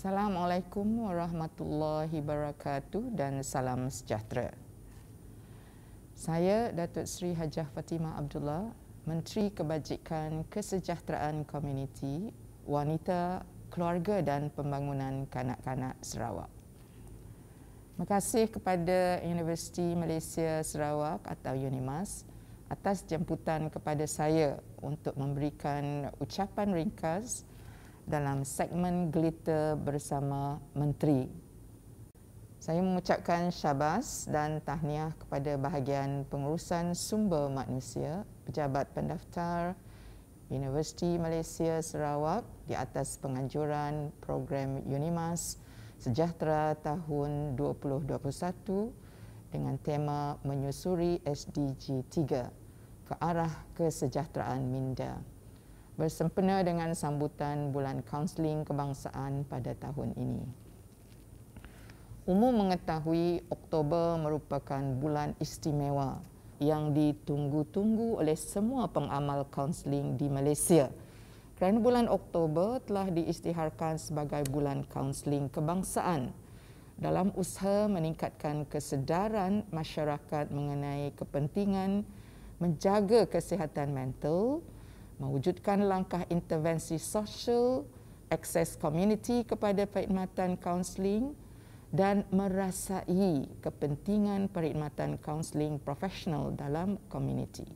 Assalamualaikum warahmatullahi wabarakatuh dan salam sejahtera. Saya Datuk Sri Hajah Fatimah Abdullah, Menteri Kebajikan Kesejahteraan Komuniti, Wanita, Keluarga dan Pembangunan Kanak-kanak Sarawak. Terima kasih kepada Universiti Malaysia Sarawak atau UNIMAS atas jemputan kepada saya untuk memberikan ucapan ringkas dalam segmen Glitter bersama Menteri. Saya mengucapkan syabas dan tahniah kepada bahagian pengurusan sumber manusia, pejabat pendaftar Universiti Malaysia Sarawak di atas penganjuran program UNIMAS Sejahtera tahun 2021 dengan tema menyusuri SDG 3 ke arah kesejahteraan minda bersempena dengan sambutan bulan kaunseling kebangsaan pada tahun ini. Umum mengetahui Oktober merupakan bulan istimewa yang ditunggu-tunggu oleh semua pengamal kaunseling di Malaysia. Kerana bulan Oktober telah diistiharkan sebagai bulan kaunseling kebangsaan dalam usaha meningkatkan kesedaran masyarakat mengenai kepentingan menjaga kesihatan mental, mewujudkan langkah intervensi sosial, akses komuniti kepada perkhidmatan kaunseling dan merasai kepentingan perkhidmatan kaunseling profesional dalam komuniti.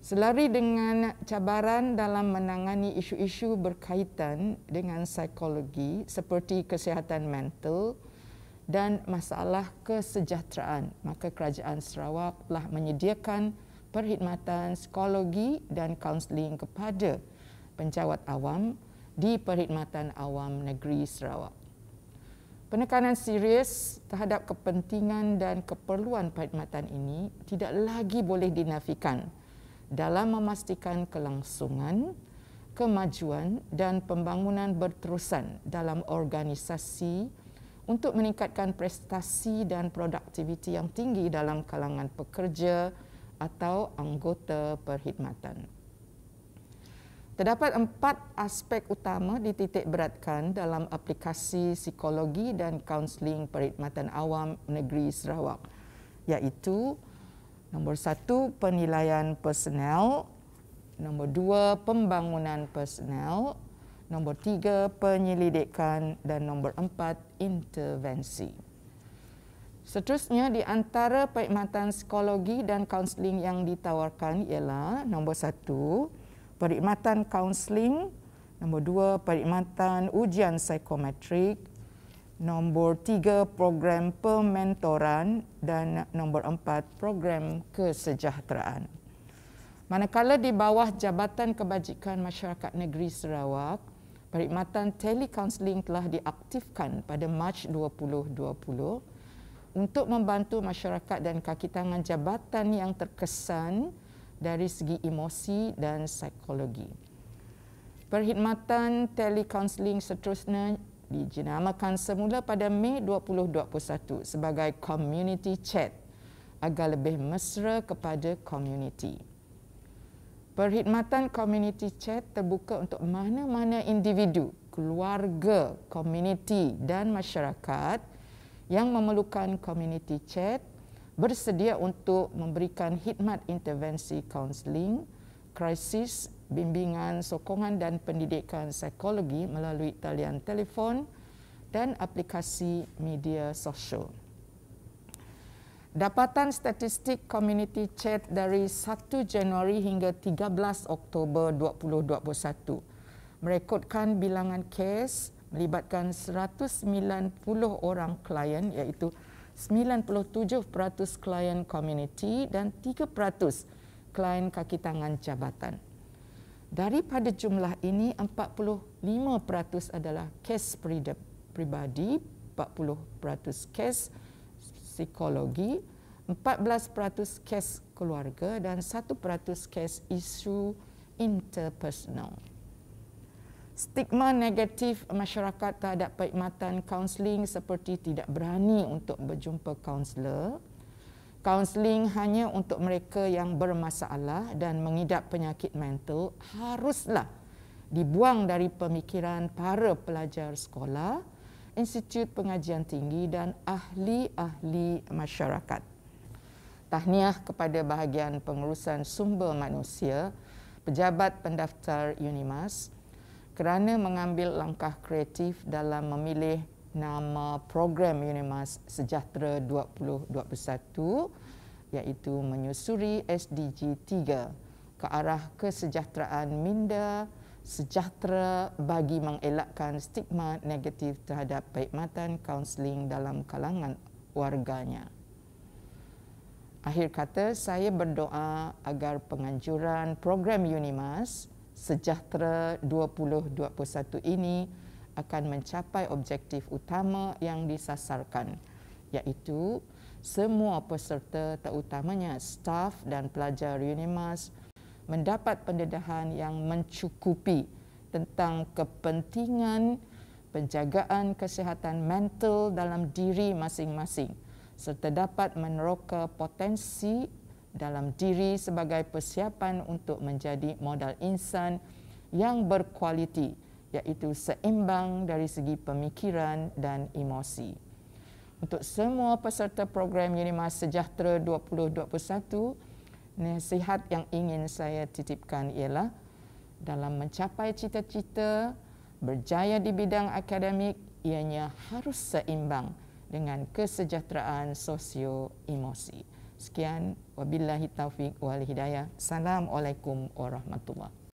Selari dengan cabaran dalam menangani isu-isu berkaitan dengan psikologi seperti kesihatan mental dan masalah kesejahteraan, maka kerajaan Sarawak telah menyediakan perkhidmatan psikologi dan kaunseling kepada penjawat awam di Perkhidmatan Awam Negeri Sarawak. Penekanan serius terhadap kepentingan dan keperluan perkhidmatan ini tidak lagi boleh dinafikan dalam memastikan kelangsungan, kemajuan dan pembangunan berterusan dalam organisasi untuk meningkatkan prestasi dan produktiviti yang tinggi dalam kalangan pekerja, pekerja, atau anggota perkhidmatan. Terdapat empat aspek utama dititik beratkan dalam aplikasi psikologi dan kaunseling perkhidmatan awam negeri Sarawak iaitu nombor satu penilaian personel, nombor dua pembangunan personel, nombor tiga penyelidikan dan nombor empat intervensi. Seterusnya, di antara perkhidmatan psikologi dan kaunseling yang ditawarkan ialah nombor satu, perkhidmatan kaunseling. Nombor dua, perkhidmatan ujian psikometrik. Nombor tiga, program pementoran. Dan nombor empat, program kesejahteraan. Manakala di bawah Jabatan Kebajikan Masyarakat Negeri Sarawak, perkhidmatan telekaunseling telah diaktifkan pada Mac 2020 untuk membantu masyarakat dan kaki tangan jabatan yang terkesan dari segi emosi dan psikologi. Perkhidmatan telekonseling seterusnya dijenamakan semula pada Mei 2021 sebagai community chat agar lebih mesra kepada community. Perkhidmatan community chat terbuka untuk mana-mana individu, keluarga, community dan masyarakat – yang memerlukan community chat bersedia untuk memberikan khidmat intervensi kaunseling, krisis, bimbingan, sokongan dan pendidikan psikologi melalui talian telefon dan aplikasi media sosial. Dapatan statistik community chat dari 1 Januari hingga 13 Oktober 2021 merekodkan bilangan kes melibatkan 190 orang klien iaitu 97% klien community dan 3% klien kaki tangan jabatan. Daripada jumlah ini, 45% adalah kes peribadi, 40% kes psikologi, 14% kes keluarga dan 1% kes isu interpersonal stigma negatif masyarakat terhadap perkhidmatan kaunseling seperti tidak berani untuk berjumpa kaunselor. Kaunseling hanya untuk mereka yang bermasalah dan mengidap penyakit mental haruslah dibuang dari pemikiran para pelajar sekolah, institut pengajian tinggi dan ahli-ahli masyarakat. Tahniah kepada bahagian pengurusan sumber manusia, pejabat pendaftar UNIMAS, kerana mengambil langkah kreatif dalam memilih nama program UNIMAS Sejahtera 2021 iaitu menyusuri SDG 3 ke arah kesejahteraan minda sejahtera bagi mengelakkan stigma negatif terhadap perkhidmatan kaunseling dalam kalangan warganya. Akhir kata, saya berdoa agar penganjuran program UNIMAS – Sejahtera 2021 ini akan mencapai objektif utama yang disasarkan iaitu semua peserta terutamanya staf dan pelajar Unimas mendapat pendedahan yang mencukupi tentang kepentingan penjagaan kesihatan mental dalam diri masing-masing serta dapat meneroka potensi dalam diri sebagai persiapan untuk menjadi modal insan yang berkualiti iaitu seimbang dari segi pemikiran dan emosi. Untuk semua peserta program Unimas Sejahtera 2021, nasihat yang ingin saya titipkan ialah dalam mencapai cita-cita berjaya di bidang akademik ianya harus seimbang dengan kesejahteraan sosio-emosi. Sekian wabillahi taufik wal hidayah. Assalamualaikum warahmatullahi.